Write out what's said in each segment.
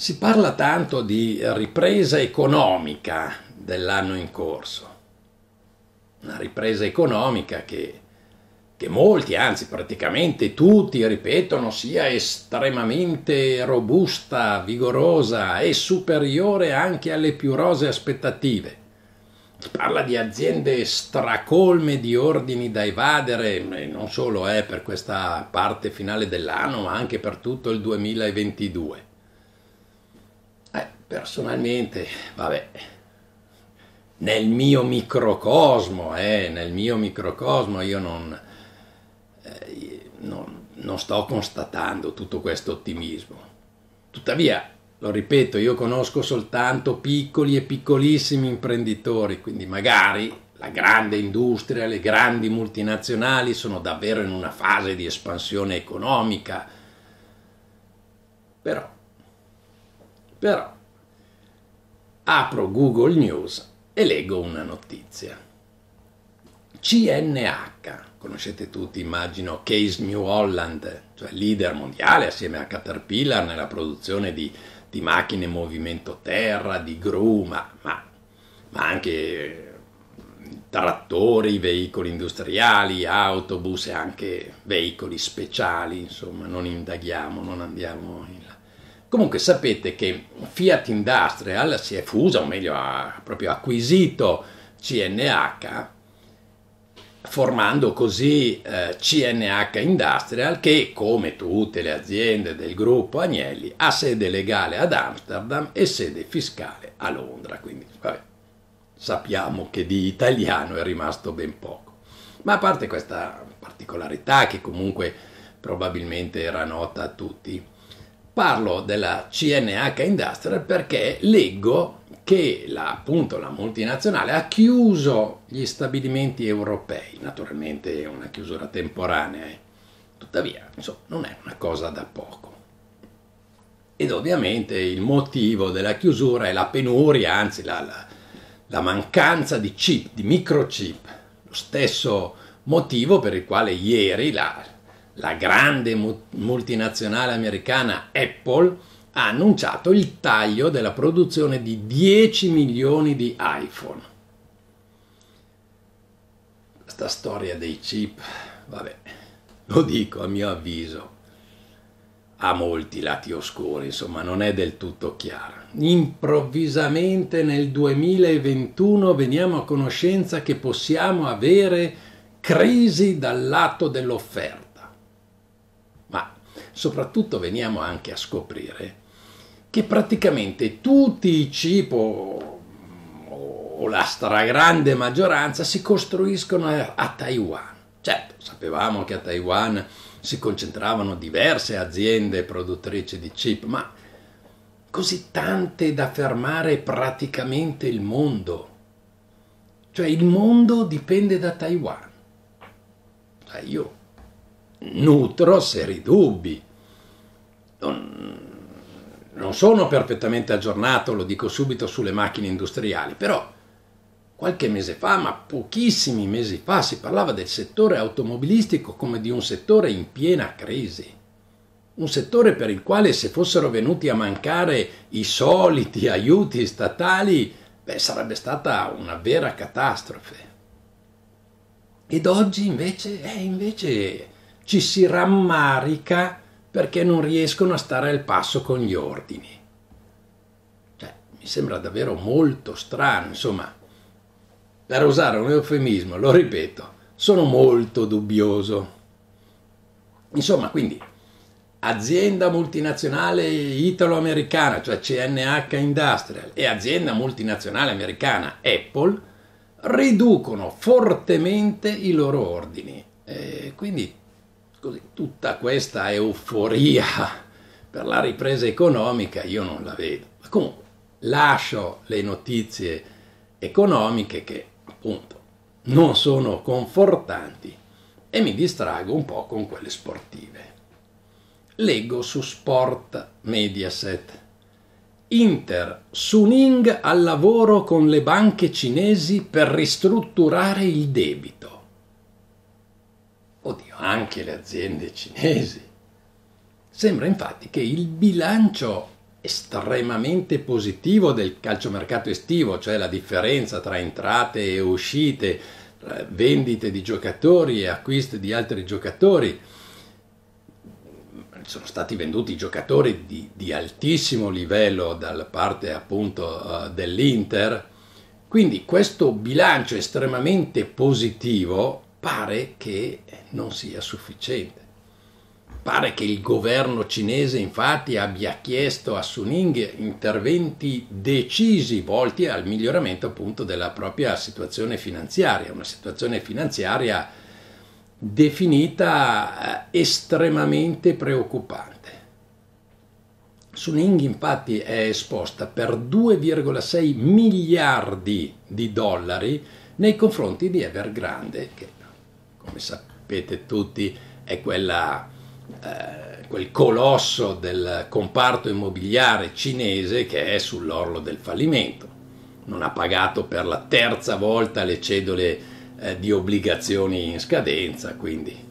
Si parla tanto di ripresa economica dell'anno in corso, una ripresa economica che, che, molti, anzi praticamente tutti, ripetono sia estremamente robusta, vigorosa e superiore anche alle più rose aspettative. Si parla di aziende stracolme di ordini da evadere, non solo eh, per questa parte finale dell'anno, ma anche per tutto il 2022 personalmente, vabbè, nel mio microcosmo, eh, nel mio microcosmo io non, eh, non, non sto constatando tutto questo ottimismo. Tuttavia, lo ripeto, io conosco soltanto piccoli e piccolissimi imprenditori, quindi magari la grande industria, le grandi multinazionali sono davvero in una fase di espansione economica. Però, però, apro Google News e leggo una notizia. CNH, conoscete tutti immagino Case New Holland, cioè leader mondiale assieme a Caterpillar nella produzione di, di macchine in movimento terra, di gru, ma, ma, ma anche trattori, veicoli industriali, autobus e anche veicoli speciali, insomma non indaghiamo, non andiamo in Comunque sapete che Fiat Industrial si è fusa, o meglio ha proprio acquisito CNH, formando così eh, CNH Industrial che, come tutte le aziende del gruppo Agnelli, ha sede legale ad Amsterdam e sede fiscale a Londra. Quindi vabbè, sappiamo che di italiano è rimasto ben poco. Ma a parte questa particolarità che comunque probabilmente era nota a tutti, Parlo della CNH Industrial perché leggo che la, appunto, la multinazionale ha chiuso gli stabilimenti europei, naturalmente è una chiusura temporanea, eh. tuttavia insomma, non è una cosa da poco. Ed ovviamente il motivo della chiusura è la penuria, anzi la, la, la mancanza di chip, di microchip, lo stesso motivo per il quale ieri la la grande multinazionale americana Apple ha annunciato il taglio della produzione di 10 milioni di iPhone. Questa storia dei chip, vabbè, lo dico a mio avviso, ha molti lati oscuri, insomma non è del tutto chiara. Improvvisamente nel 2021 veniamo a conoscenza che possiamo avere crisi dal lato dell'offerta soprattutto veniamo anche a scoprire che praticamente tutti i chip mm, o la stragrande maggioranza si costruiscono a Taiwan. Certo, sapevamo che a Taiwan si concentravano diverse aziende produttrici di chip, ma così tante da fermare praticamente il mondo. Cioè il mondo dipende da Taiwan. Cioè, io nutro seri dubbi non, non sono perfettamente aggiornato, lo dico subito, sulle macchine industriali, però qualche mese fa, ma pochissimi mesi fa, si parlava del settore automobilistico come di un settore in piena crisi. Un settore per il quale se fossero venuti a mancare i soliti aiuti statali, beh, sarebbe stata una vera catastrofe. Ed oggi invece, eh, invece ci si rammarica perché non riescono a stare al passo con gli ordini. Cioè, mi sembra davvero molto strano, insomma, per usare un eufemismo, lo ripeto, sono molto dubbioso. Insomma, quindi, azienda multinazionale italo-americana, cioè CNH Industrial, e azienda multinazionale americana Apple, riducono fortemente i loro ordini. E eh, quindi Così, tutta questa euforia per la ripresa economica io non la vedo. Ma comunque lascio le notizie economiche che appunto non sono confortanti e mi distrago un po' con quelle sportive. Leggo su Sport Mediaset. Inter, Suning al lavoro con le banche cinesi per ristrutturare il debito oddio, anche le aziende cinesi. Sembra infatti che il bilancio estremamente positivo del calciomercato estivo, cioè la differenza tra entrate e uscite, vendite di giocatori e acquisti di altri giocatori. Sono stati venduti giocatori di, di altissimo livello dalla parte appunto eh, dell'Inter, quindi questo bilancio estremamente positivo pare che non sia sufficiente. Pare che il governo cinese infatti abbia chiesto a Suning interventi decisi volti al miglioramento appunto della propria situazione finanziaria, una situazione finanziaria definita eh, estremamente preoccupante. Suning infatti è esposta per 2,6 miliardi di dollari nei confronti di Evergrande, che come sapete tutti, è quella, eh, quel colosso del comparto immobiliare cinese che è sull'orlo del fallimento. Non ha pagato per la terza volta le cedole eh, di obbligazioni in scadenza, quindi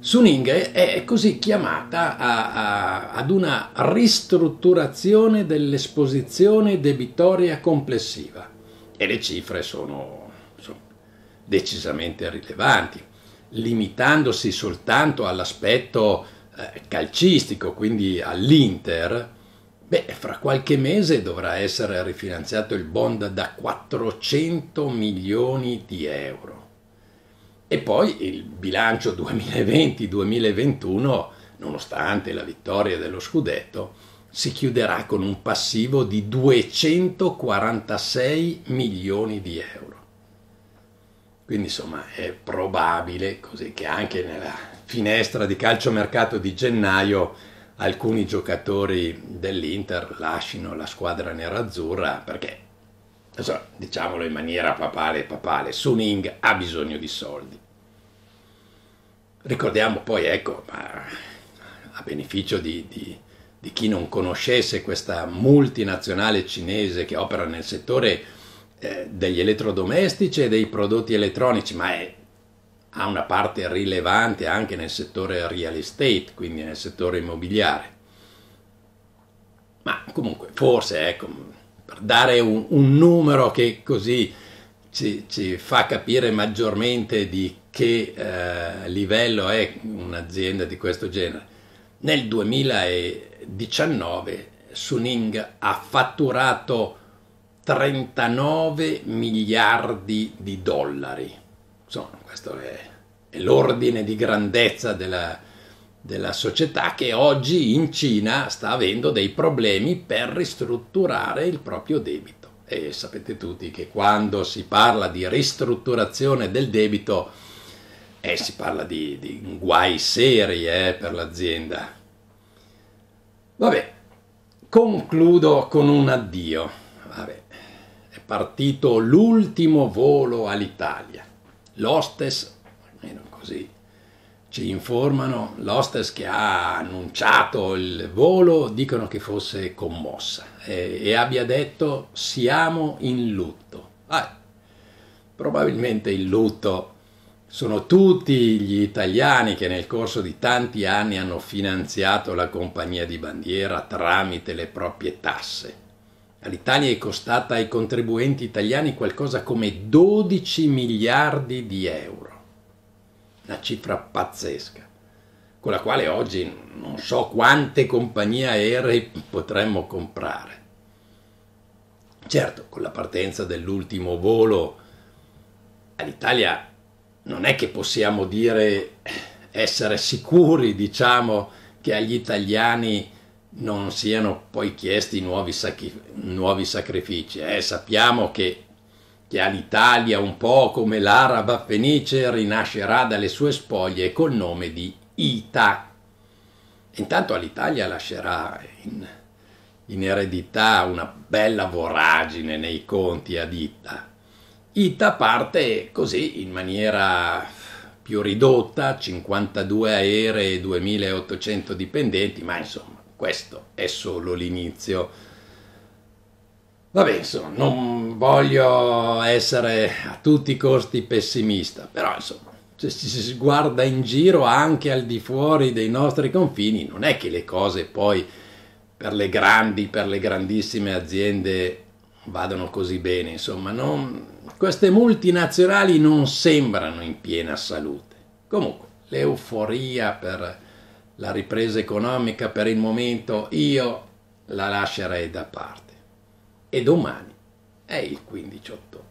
Suning è così chiamata a, a, ad una ristrutturazione dell'esposizione debitoria complessiva e le cifre sono decisamente rilevanti, limitandosi soltanto all'aspetto eh, calcistico, quindi all'Inter, beh, fra qualche mese dovrà essere rifinanziato il bond da 400 milioni di euro. E poi il bilancio 2020-2021, nonostante la vittoria dello scudetto, si chiuderà con un passivo di 246 milioni di euro. Quindi insomma è probabile così che anche nella finestra di calciomercato di gennaio alcuni giocatori dell'Inter lasciano la squadra nerazzurra perché, insomma, diciamolo in maniera papale papale, Suning ha bisogno di soldi. Ricordiamo poi, ecco, a beneficio di, di, di chi non conoscesse questa multinazionale cinese che opera nel settore, eh, degli elettrodomestici e dei prodotti elettronici, ma è, ha una parte rilevante anche nel settore real estate, quindi nel settore immobiliare. Ma comunque, forse, ecco, per dare un, un numero che così ci, ci, fa capire maggiormente di che eh, livello è un'azienda di questo genere. Nel 2019 Suning ha fatturato 39 miliardi di dollari. Insomma, questo è, è l'ordine di grandezza della, della società che oggi in Cina sta avendo dei problemi per ristrutturare il proprio debito. E sapete tutti che quando si parla di ristrutturazione del debito eh, si parla di, di guai seri eh, per l'azienda. Vabbè, concludo con un addio. Vabbè è partito l'ultimo volo all'Italia. L'hostess, almeno così ci informano, l'hostess che ha annunciato il volo dicono che fosse commossa e, e abbia detto siamo in lutto. Ah, probabilmente in lutto sono tutti gli italiani che nel corso di tanti anni hanno finanziato la compagnia di bandiera tramite le proprie tasse All'Italia è costata ai contribuenti italiani qualcosa come 12 miliardi di euro, una cifra pazzesca, con la quale oggi non so quante compagnie aeree potremmo comprare. Certo, con la partenza dell'ultimo volo all'Italia non è che possiamo dire eh, essere sicuri, diciamo, che agli italiani non siano poi chiesti nuovi, sacri, nuovi sacrifici. Eh, sappiamo che, che all'Italia, un po' come l'araba fenice, rinascerà dalle sue spoglie col nome di Ita. Intanto all'Italia lascerà in, in eredità una bella voragine nei conti ad Ita. Ita parte così in maniera più ridotta, 52 aeree e 2800 dipendenti, ma insomma questo è solo l'inizio. Vabbè, insomma, non voglio essere a tutti i costi pessimista, però insomma, se si guarda in giro anche al di fuori dei nostri confini, non è che le cose poi per le grandi, per le grandissime aziende vadano così bene, insomma, non, queste multinazionali non sembrano in piena salute. Comunque, l'euforia per la ripresa economica per il momento io la lascerei da parte. E domani è il 15 ottobre.